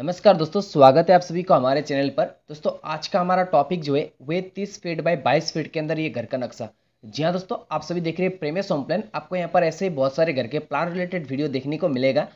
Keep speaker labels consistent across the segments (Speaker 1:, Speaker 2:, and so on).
Speaker 1: नमस्कार दोस्तों स्वागत है आप सभी को हमारे चैनल पर दोस्तों आज का हमारा टॉपिक जो है वे 30 फीट बाय 22 फीट के अंदर ये घर का नक्शा जी हाँ दोस्तों आप सभी देख रहे हैं प्रेमेश होम प्लान आपको यहाँ पर ऐसे ही बहुत सारे घर के प्लान रिलेटेड वीडियो देखने को मिलेगा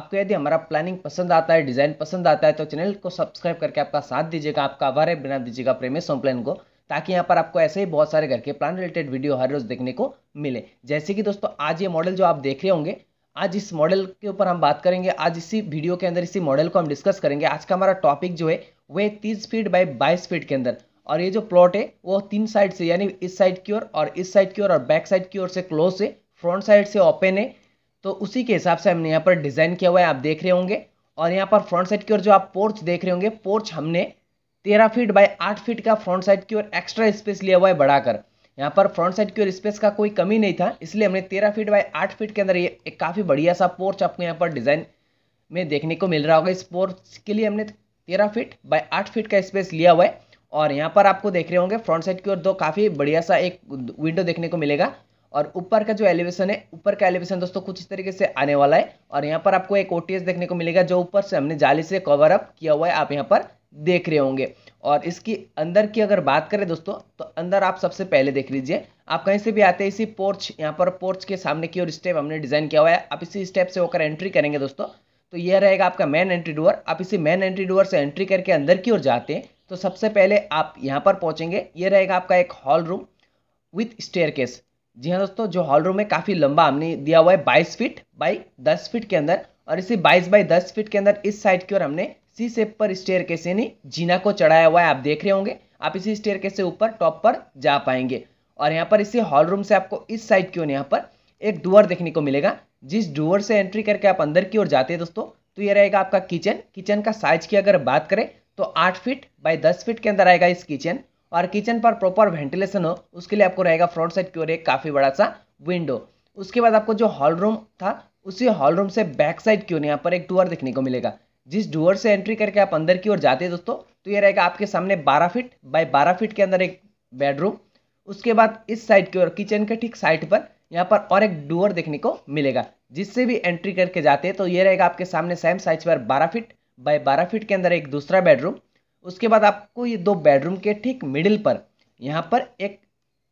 Speaker 1: आपको यदि हमारा प्लानिंग पसंद आता है डिज़ाइन पसंद आता है तो चैनल को सब्सक्राइब करके आपका साथ दीजिएगा आपका आभार है बना दीजिएगा प्रेमेश होम प्लान को ताकि यहाँ पर आपको ऐसे ही बहुत सारे घर के प्लान रिलेटेड वीडियो हर रोज़ देखने को मिले जैसे कि दोस्तों आज ये मॉडल जो आप देख रहे होंगे आज इस मॉडल के ऊपर हम बात करेंगे आज इसी वीडियो के अंदर इसी मॉडल को हम डिस्कस करेंगे आज का हमारा टॉपिक जो है वह तीस फीट बाई बाईस फीट के अंदर और ये जो प्लॉट है वो तीन साइड से यानी इस साइड की ओर और इस साइड की ओर और बैक साइड की ओर से क्लोज है फ्रंट साइड से ओपन है तो उसी के हिसाब से हमने यहाँ पर डिज़ाइन किया हुआ है आप देख रहे होंगे और यहाँ पर फ्रंट साइड की ओर जो आप पोर्च देख रहे होंगे पोर्च हमने तेरह फीट बाय आठ फीट का फ्रंट साइड की ओर एक्स्ट्रा स्पेस लिया हुआ है बढ़ाकर यहाँ पर फ्रंट साइड की ओर स्पेस का कोई कमी नहीं था इसलिए हमने तेरह फीट बाय आठ फीट के अंदर ये एक काफ़ी बढ़िया सा पोर्च आपको यहाँ पर डिज़ाइन में देखने को मिल रहा होगा इस पोर्च के लिए हमने तेरह फीट बाय आठ फीट का स्पेस लिया हुआ है और यहाँ पर आपको देख रहे होंगे फ्रंट साइड की ओर दो काफ़ी बढ़िया सा एक विंडो देखने को मिलेगा और ऊपर का जो एलिवेशन है ऊपर का एलिवेशन दोस्तों कुछ इस तरीके से आने वाला है और यहाँ पर आपको एक ओ देखने को मिलेगा जो ऊपर से हमने जाली से कवर अप किया हुआ है आप यहाँ पर देख रहे होंगे और इसकी अंदर की अगर बात करें दोस्तों तो अंदर आप सबसे पहले देख लीजिए आप कहीं से भी आते हैं इसी पोर्च यहाँ पर पोर्च के सामने की ओर स्टेप हमने डिज़ाइन किया हुआ है आप इसी स्टेप से होकर एंट्री करेंगे दोस्तों तो यह रहेगा आपका मेन एंट्री डोर आप इसी मेन एंट्री डोर से एंट्री करके अंदर की ओर जाते हैं तो सबसे पहले आप यहाँ पर पहुँचेंगे ये रहेगा आपका एक hall room with staircase जी हाँ दोस्तों जो हॉल रूम है काफ़ी लंबा हमने दिया हुआ है बाईस फीट बाई दस फीट के अंदर और इसी बाईस बाई दस फीट के अंदर इस साइड की ओर हमने सी सेप पर स्टेयर कैसे नहीं जीना को चढ़ाया हुआ है आप देख रहे होंगे आप इसी स्टेयर कैसे ऊपर टॉप पर जा पाएंगे और यहाँ पर इसी हॉल रूम से आपको इस साइड की ओर यहाँ पर एक डुअर देखने को मिलेगा जिस डुअर से एंट्री करके आप अंदर की ओर जाते हैं दोस्तों तो ये रहेगा आपका किचन किचन का साइज की अगर बात करें तो आठ फीट बाई दस फीट के अंदर आएगा इस किचन और किचन पर प्रॉपर वेंटिलेशन हो उसके लिए आपको रहेगा फ्रंट साइड की ओर एक काफ़ी बड़ा सा विंडो उसके बाद आपको जो हॉल रूम था उसी हॉल रूम से बैक साइड की ओर यहाँ पर एक डुअर देखने को मिलेगा जिस डोअर से एंट्री करके आप अंदर की ओर जाते हैं दोस्तों तो ये रहेगा आपके सामने बारह फीट बाय बारह फीट के अंदर एक बेडरूम उसके बाद इस साइड की ओर किचन के ठीक साइड पर यहाँ पर और एक डोअर देखने को मिलेगा जिससे भी एंट्री करके जाते हैं तो ये रहेगा आपके सामने सेम साइज पर बारह फिट बाय बारह फिट के अंदर एक दूसरा बेडरूम उसके बाद आपको ये दो बेडरूम के ठीक मिडिल पर यहाँ पर एक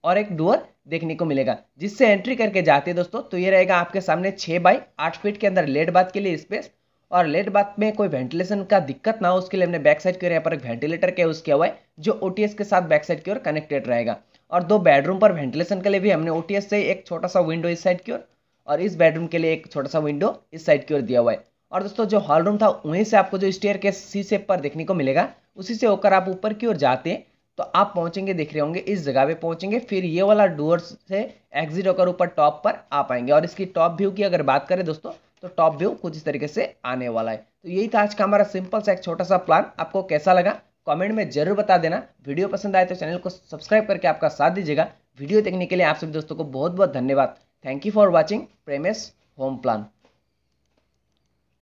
Speaker 1: और एक डोअर देखने को मिलेगा जिससे एंट्री करके जाते हैं दोस्तों तो ये रहेगा आपके सामने छः बाई आठ फीट के अंदर लेट बाथ के लिए स्पेस और लेट बात में कोई वेंटिलेशन का दिक्कत ना हो उसके लिए हमने बैक साइड की ओर यहाँ पर एक वेंटिलेटर का यूज़ किया हुआ है जो ओ के साथ बैक साइड की ओर कनेक्टेड रहेगा और दो बेडरूम पर वेंटिलेशन के लिए भी हमने ओ से एक छोटा सा विंडो इस साइड की ओर और इस बेडरूम के लिए एक छोटा सा विंडो इस साइड की ओर दिया हुआ है और दोस्तों जो हॉल रूम था वहीं से आपको जो स्टेयर के सी शेप पर देखने को मिलेगा उसी से होकर आप ऊपर की ओर जाते हैं तो आप पहुंचेंगे देख रहे होंगे इस जगह पे पहुंचेंगे फिर ये वाला डोर से एग्जिट होकर ऊपर टॉप पर आ पाएंगे और इसकी टॉप व्यू की अगर बात करें दोस्तों तो टॉप व्यू कुछ इस तरीके से आने वाला है तो यही था आज का हमारा सिंपल सा एक छोटा सा प्लान आपको कैसा लगा कमेंट में जरूर बता देना वीडियो पसंद आए तो चैनल को सब्सक्राइब करके आपका साथ दीजिएगा वीडियो देखने के लिए आप सभी दोस्तों को बहुत बहुत धन्यवाद थैंक यू फॉर वॉचिंग प्रेमेस होम प्लान